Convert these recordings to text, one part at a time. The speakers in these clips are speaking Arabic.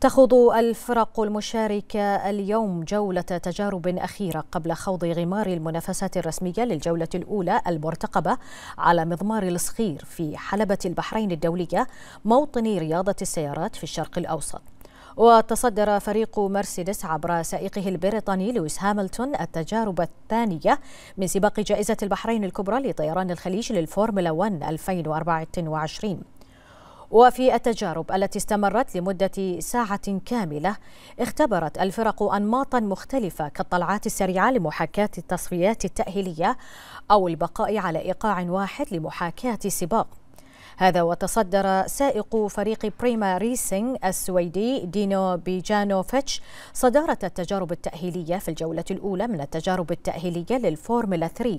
تخوض الفرق المشاركة اليوم جولة تجارب أخيرة قبل خوض غمار المنافسات الرسمية للجولة الأولى المرتقبة على مضمار الصغير في حلبة البحرين الدولية موطن رياضة السيارات في الشرق الأوسط وتصدر فريق مرسيدس عبر سائقه البريطاني لويس هاملتون التجارب الثانية من سباق جائزة البحرين الكبرى لطيران الخليج للفورمولا 1 2024 وفي التجارب التي استمرت لمدة ساعة كاملة اختبرت الفرق أنماطا مختلفة كالطلعات السريعة لمحاكاة التصفيات التأهيلية أو البقاء على إيقاع واحد لمحاكاة سباق هذا وتصدر سائق فريق بريما ريسينغ السويدي دينو بيجانوفيتش صدارة التجارب التأهيلية في الجولة الأولى من التجارب التأهيلية للفورمولا 3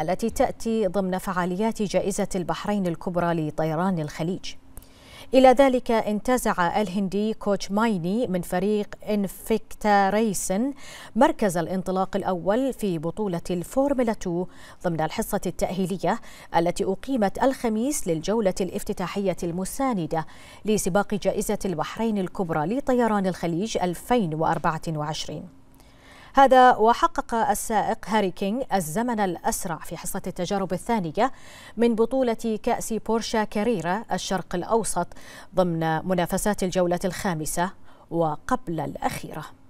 التي تأتي ضمن فعاليات جائزة البحرين الكبرى لطيران الخليج إلى ذلك انتزع الهندي كوتش مايني من فريق انفكتا ريسن مركز الانطلاق الأول في بطولة الفورمولا 2 ضمن الحصة التأهيلية التي أقيمت الخميس للجولة الافتتاحية المساندة لسباق جائزة البحرين الكبرى لطيران الخليج 2024 هذا وحقق السائق هاري كينغ الزمن الأسرع في حصة التجارب الثانية من بطولة كأس بورشا كاريرا الشرق الأوسط ضمن منافسات الجولة الخامسة وقبل الأخيرة